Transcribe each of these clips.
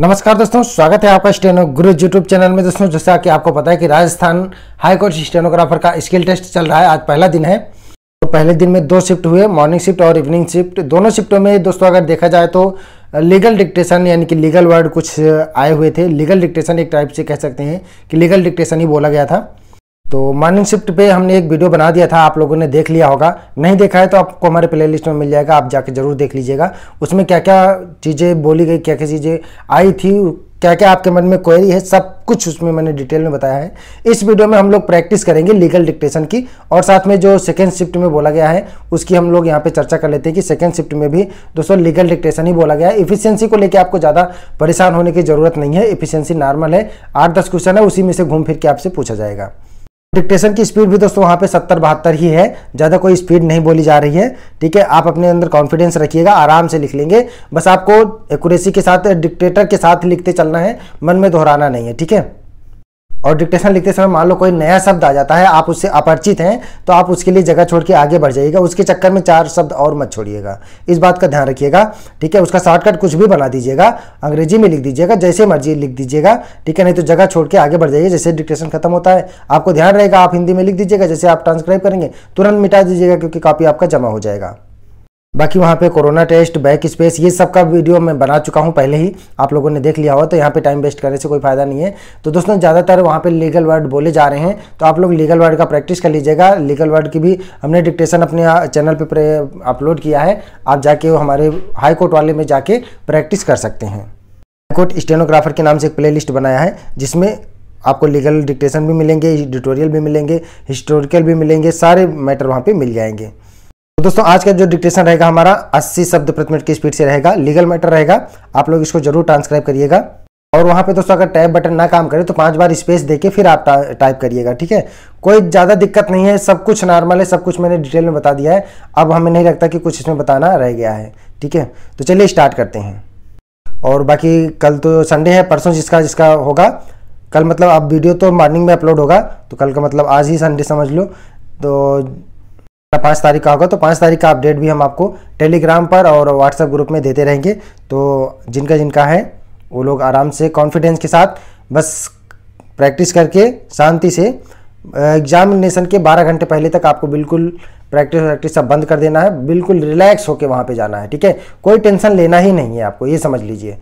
नमस्कार दोस्तों स्वागत है आपका स्टेनो गुरु यूट्यूब चैनल में दोस्तों जैसा कि आपको पता है कि राजस्थान हाईकोर्ट स्टेनोग्राफर का स्किल टेस्ट चल रहा है आज पहला दिन है तो पहले दिन में दो शिफ्ट हुए मॉर्निंग शिफ्ट और इवनिंग शिफ्ट दोनों शिफ्टों में दोस्तों अगर देखा जाए तो लीगल डिक्टेशन यानी कि लीगल वर्ड कुछ आए हुए थे लीगल डिक्टेशन एक टाइप से कह सकते हैं कि लीगल डिक्टेशन ही बोला गया था तो मॉर्निंग शिफ्ट पे हमने एक वीडियो बना दिया था आप लोगों ने देख लिया होगा नहीं देखा है तो आपको हमारे प्लेलिस्ट में मिल जाएगा आप जाके ज़रूर देख लीजिएगा उसमें क्या क्या चीज़ें बोली गई क्या क्या चीज़ें आई थी क्या क्या आपके मन में क्वेरी है सब कुछ उसमें मैंने डिटेल में बताया है इस वीडियो में हम लोग प्रैक्टिस करेंगे लीगल डिक्टेशन की और साथ में जो सेकेंड शिफ्ट में बोला गया है उसकी हम लोग यहाँ पे चर्चा कर लेते हैं कि सेकेंड शिफ्ट में भी दोस्तों लीगल डिक्टेशन ही बोला गया है इफिशियंसी को लेकर आपको ज़्यादा परेशान होने की जरूरत नहीं है इफिशियंसी नॉर्मल है आठ दस क्वेश्चन है उसी में से घूम फिर के आपसे पूछा जाएगा डिक्टेशन की स्पीड भी दोस्तों वहाँ पे सत्तर बहत्तर ही है ज़्यादा कोई स्पीड नहीं बोली जा रही है ठीक है आप अपने अंदर कॉन्फिडेंस रखिएगा आराम से लिख लेंगे बस आपको एक्यूरेसी के साथ डिक्टेटर के साथ लिखते चलना है मन में दोहराना नहीं है ठीक है और डिक्टेशन लिखते समय मान लो कोई नया शब्द आ जाता है आप उससे अपरिचित हैं तो आप उसके लिए जगह छोड़ के आगे बढ़ जाइएगा उसके चक्कर में चार शब्द और मत छोड़िएगा इस बात का ध्यान रखिएगा ठीक है उसका शॉर्टकट कुछ भी बना दीजिएगा अंग्रेजी में लिख दीजिएगा जैसे मर्जी लिख दीजिएगा ठीक है नहीं तो जगह छोड़ के आगे बढ़ जाइए जैसे डिक्टेशन खत्म होता है आपको ध्यान रहेगा आप हिंदी में लिख दीजिएगा जैसे आप ट्रांसक्राइब करेंगे तुरंत मिटा दीजिएगा क्योंकि कॉपी आपका जमा हो जाएगा बाकी वहाँ पे कोरोना टेस्ट बैक स्पेस ये सब का वीडियो मैं बना चुका हूँ पहले ही आप लोगों ने देख लिया हो तो यहाँ पे टाइम वेस्ट करने से कोई फ़ायदा नहीं है तो दोस्तों ज़्यादातर वहाँ पे लीगल वर्ड बोले जा रहे हैं तो आप लोग लीगल वर्ड का प्रैक्टिस कर लीजिएगा लीगल वर्ड की भी हमने डिक्टेशन अपने चैनल पर अपलोड किया है आप जाके हमारे हाई कोर्ट वाले में जाके प्रैक्टिस कर सकते हैं हाई कोर्ट स्टेनोग्राफर के नाम से एक प्ले बनाया है जिसमें आपको लीगल डिक्टेशन भी मिलेंगे एडिटोरियल भी मिलेंगे हिस्टोरिकल भी मिलेंगे सारे मैटर वहाँ पर मिल जाएंगे तो दोस्तों आज का जो डिक्टेशन रहेगा हमारा 80 शब्द प्रति मिनट की स्पीड से रहेगा लीगल मैटर रहेगा आप लोग इसको जरूर ट्रांसक्राइब करिएगा और वहाँ पे दोस्तों अगर टाइप बटन ना काम करे तो पांच बार स्पेस देके फिर आप टाइप करिएगा ठीक है कोई ज़्यादा दिक्कत नहीं है सब कुछ नॉर्मल है सब कुछ मैंने डिटेल में बता दिया है अब हमें नहीं लगता कि कुछ इसमें बताना रह गया है ठीक है तो चलिए स्टार्ट करते हैं और बाकी कल तो संडे है परसों जिसका जिसका होगा कल मतलब अब वीडियो तो मॉर्निंग में अपलोड होगा तो कल का मतलब आज ही संडे समझ लो तो पाँच तारीख का होगा तो पाँच तारीख का अपडेट भी हम आपको टेलीग्राम पर और व्हाट्सएप ग्रुप में देते रहेंगे तो जिनका जिनका है वो लोग आराम से कॉन्फिडेंस के साथ बस प्रैक्टिस करके शांति से एग्जामिनेशन के 12 घंटे पहले तक आपको बिल्कुल प्रैक्टिस प्रैक्टिस सब बंद कर देना है बिल्कुल रिलैक्स होकर वहाँ पे जाना है ठीक है कोई टेंशन लेना ही नहीं है आपको ये समझ लीजिए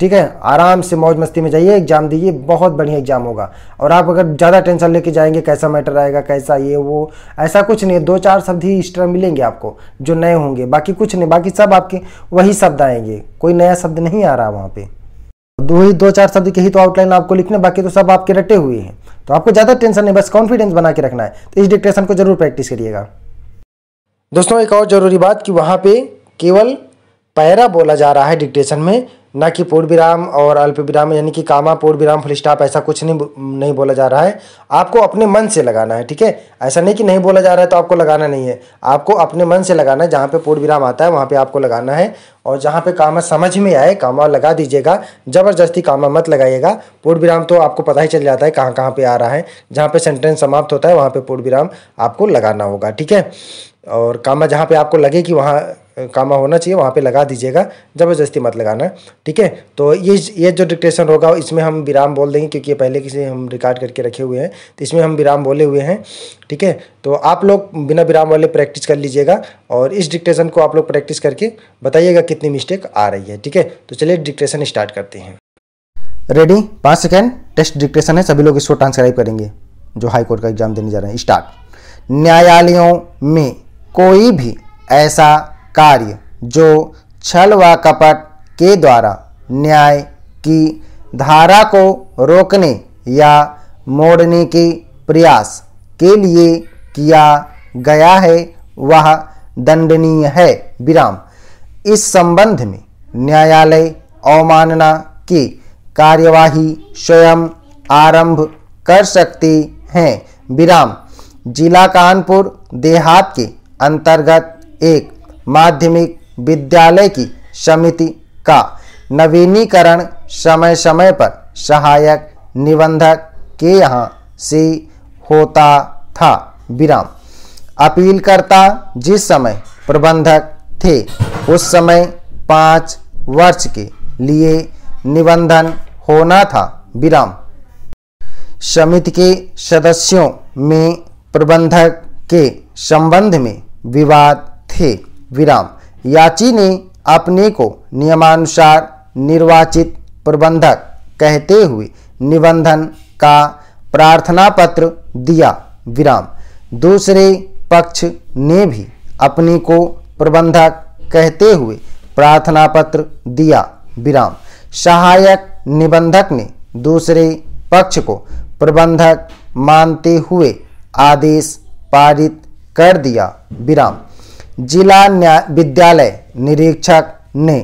ठीक है आराम से मौज मस्ती में जाइए एग्जाम दीजिए बहुत बढ़िया एग्जाम होगा और आप अगर ज़्यादा टेंशन लेके जाएंगे कैसा मैटर आएगा कैसा ये वो ऐसा कुछ नहीं दो चार शब्द ही एक्स्ट्रा मिलेंगे आपको जो नए होंगे बाकी कुछ नहीं बाकी सब आपके वही शब्द आएंगे कोई नया शब्द नहीं आ रहा वहाँ पर दो ही दो चार शब्द के ही तो आउटलाइन आपको लिखने बाकी तो सब आपके रटे हुए हैं तो आपको ज़्यादा टेंशन नहीं बस कॉन्फिडेंस बना के रखना है तो इस डिक्टेशन को जरूर प्रैक्टिस करिएगा दोस्तों एक और ज़रूरी बात कि वहाँ पे केवल पैरा बोला जा रहा है डिक्टेशन में ना कि पूर्व विराम और अल्प विराम यानी कि कामा पूर्व विराम फुल ऐसा कुछ नहीं नहीं बोला जा रहा है आपको अपने मन से लगाना है ठीक है ऐसा नहीं कि नहीं बोला जा रहा है तो आपको लगाना नहीं है आपको अपने मन से लगाना है जहाँ पे पूर्व विराम आता है वहाँ पे आपको लगाना है और जहाँ पे कामा समझ में आए कामा लगा दीजिएगा ज़बरदस्ती कामा मत लगाइएगा पूर्व विराम तो आपको पता ही चल जाता है कहाँ कहाँ पर आ रहा है जहाँ पर सेंटेंस समाप्त होता है वहाँ पर पूर्व विराम आपको लगाना होगा ठीक है और कामा जहाँ पे आपको लगे कि वहाँ कामा होना चाहिए वहाँ पे लगा दीजिएगा ज़बरदस्ती मत लगाना ठीक है तो ये ये जो डिक्टेशन होगा इसमें हम विराम बोल देंगे क्योंकि ये पहले किसी हम रिकॉर्ड करके रखे हुए हैं तो इसमें हम विराम बोले हुए हैं ठीक है तो आप लोग बिना विराम वाले प्रैक्टिस कर लीजिएगा और इस डिक्टेशन को आप लोग प्रैक्टिस करके बताइएगा कितनी मिस्टेक आ रही है ठीक है तो चलिए डिक्टेशन स्टार्ट करते हैं रेडी पाँच सेकेंड टेस्ट डिक्टेशन है सभी लोग इसको ट्रांसक्राइब करेंगे जो हाई कोर्ट का एग्जाम देने जा रहे हैं स्टार्ट न्यायालयों में कोई भी ऐसा कार्य जो छल व कपट के द्वारा न्याय की धारा को रोकने या मोड़ने के प्रयास के लिए किया गया है वह दंडनीय है विराम इस संबंध में न्यायालय अवमानना की कार्यवाही स्वयं आरंभ कर सकते हैं विराम जिला कानपुर देहात के अंतर्गत एक माध्यमिक विद्यालय की समिति का नवीनीकरण समय समय पर सहायक निबंधक के यहाँ से होता था विराम अपीलकर्ता जिस समय प्रबंधक थे उस समय पाँच वर्ष के लिए निबंधन होना था विराम समिति के सदस्यों में प्रबंधक के संबंध में विवाद थे विराम याची ने अपने को नियमानुसार निर्वाचित प्रबंधक कहते हुए निबंधन का प्रार्थना पत्र दिया विराम दूसरे पक्ष ने भी अपने को प्रबंधक कहते हुए प्रार्थना पत्र दिया विराम सहायक निबंधक ने दूसरे पक्ष को प्रबंधक मानते हुए आदेश पारित कर दिया विराम जिला न्याय विद्यालय निरीक्षक ने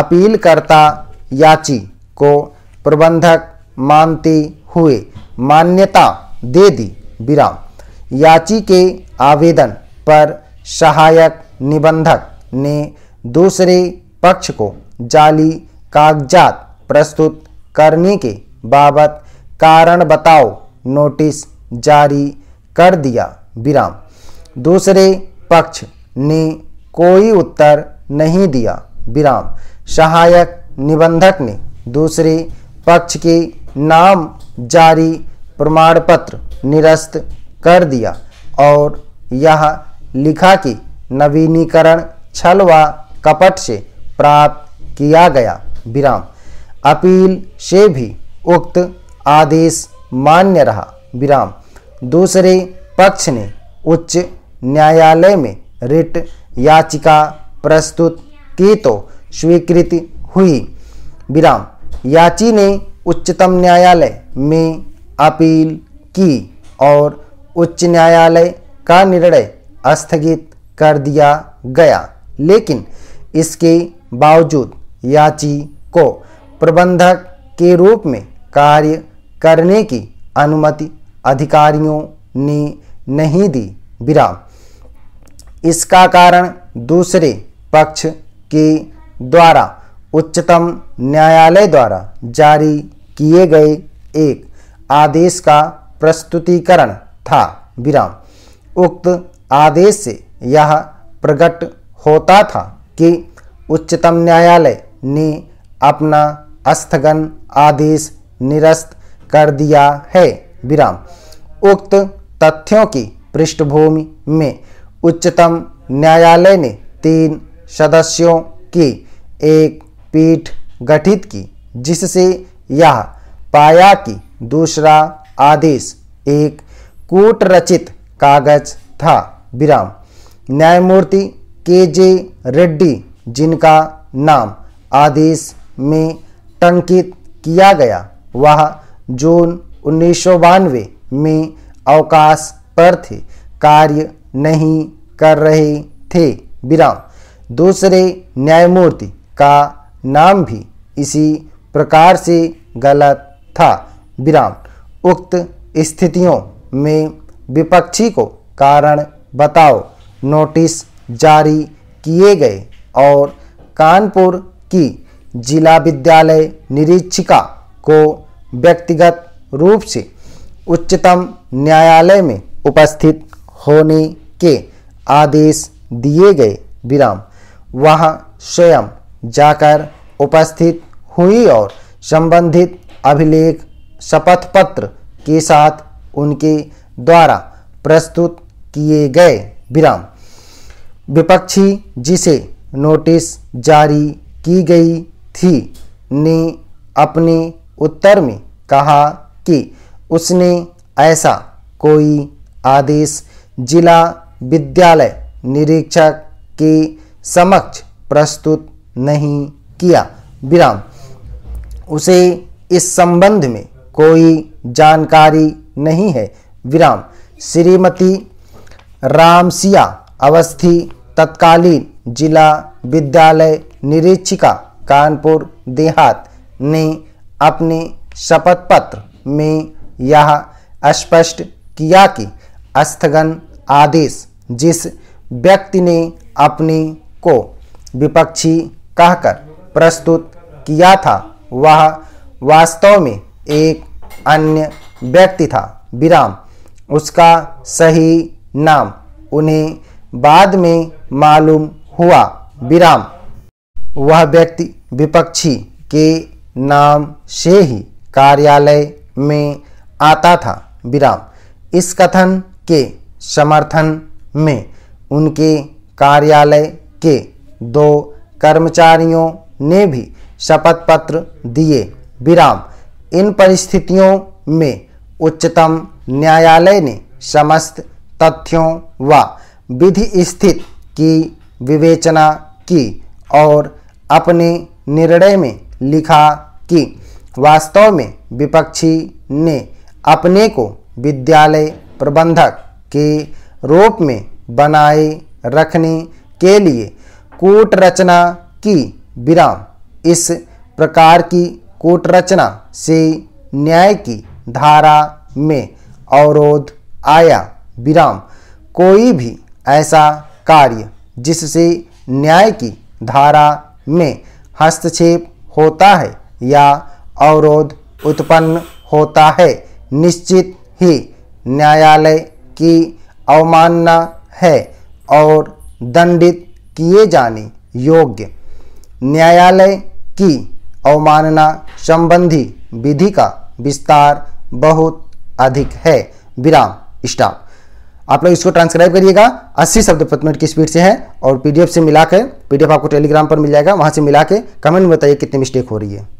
अपीलकर्ता याची को प्रबंधक मानते हुए मान्यता दे दी विराम याची के आवेदन पर सहायक निबंधक ने दूसरे पक्ष को जाली कागजात प्रस्तुत करने के बाबत कारण बताओ नोटिस जारी कर दिया विराम दूसरे पक्ष ने कोई उत्तर नहीं दिया विराम सहायक निबंधक ने दूसरे पक्ष के नाम जारी प्रमाण पत्र निरस्त कर दिया और यह लिखा कि नवीनीकरण छल व कपट से प्राप्त किया गया विराम अपील से भी उक्त आदेश मान्य रहा विराम दूसरे पक्ष ने उच्च न्यायालय में रिट याचिका प्रस्तुत की तो स्वीकृति हुई विराम याची ने उच्चतम न्यायालय में अपील की और उच्च न्यायालय का निर्णय स्थगित कर दिया गया लेकिन इसके बावजूद याची को प्रबंधक के रूप में कार्य करने की अनुमति अधिकारियों ने नहीं दी विराम इसका कारण दूसरे पक्ष के द्वारा उच्चतम न्यायालय द्वारा जारी किए गए एक आदेश का प्रस्तुतिकरण था विराम उक्त आदेश से यह प्रकट होता था कि उच्चतम न्यायालय ने अपना स्थगन आदेश निरस्त कर दिया है विराम उक्त तथ्यों की पृष्ठभूमि में उच्चतम न्यायालय ने तीन सदस्यों की एक पीठ गठित की जिससे यह पाया कि दूसरा आदेश एक कूटरचित कागज था विराम न्यायमूर्ति के जे रेड्डी जिनका नाम आदेश में टंकित किया गया वह जून उन्नीस में अवकाश पर थे कार्य नहीं कर रहे थे विराम दूसरे न्यायमूर्ति का नाम भी इसी प्रकार से गलत था विराम उक्त स्थितियों में विपक्षी को कारण बताओ नोटिस जारी किए गए और कानपुर की जिला विद्यालय निरीक्षिका को व्यक्तिगत रूप से उच्चतम न्यायालय में उपस्थित होने के आदेश दिए गए विराम वहां स्वयं जाकर उपस्थित हुई और संबंधित अभिलेख शपथ पत्र के साथ उनके द्वारा प्रस्तुत किए गए विराम विपक्षी जिसे नोटिस जारी की गई थी ने अपने उत्तर में कहा कि उसने ऐसा कोई आदेश जिला विद्यालय निरीक्षक के समक्ष प्रस्तुत नहीं किया विराम उसे इस संबंध में कोई जानकारी नहीं है विराम श्रीमती रामसिया अवस्थी तत्कालीन जिला विद्यालय निरीक्षिका कानपुर देहात ने अपने शपथ पत्र में यह स्पष्ट किया कि स्थगन आदेश जिस व्यक्ति ने अपने को विपक्षी कहकर प्रस्तुत किया था वह वास्तव में एक अन्य व्यक्ति था विराम उसका सही नाम उन्हें बाद में मालूम हुआ विराम वह व्यक्ति विपक्षी के नाम से ही कार्यालय में आता था विराम इस कथन के समर्थन में उनके कार्यालय के दो कर्मचारियों ने भी शपथ पत्र दिए विराम इन परिस्थितियों में उच्चतम न्यायालय ने समस्त तथ्यों व विधि स्थित की विवेचना की और अपने निर्णय में लिखा कि वास्तव में विपक्षी ने अपने को विद्यालय प्रबंधक के रूप में बनाए रखने के लिए कूट रचना की विराम इस प्रकार की कूट रचना से न्याय की धारा में अवरोध आया विराम कोई भी ऐसा कार्य जिससे न्याय की धारा में हस्तक्षेप होता है या अवरोध उत्पन्न होता है निश्चित ही न्यायालय की अवमानना है और दंडित किए जाने योग्य न्यायालय की अवमानना संबंधी विधि का विस्तार बहुत अधिक है विराम स्टाप आप लोग इसको ट्रांसक्राइब करिएगा 80 शब्द प्रति मिनट की स्पीड से है और पीडीएफ से मिलाकर पीडीएफ आपको टेलीग्राम पर मिल जाएगा वहाँ से मिला के कमेंट में बताइए कितनी मिस्टेक हो रही है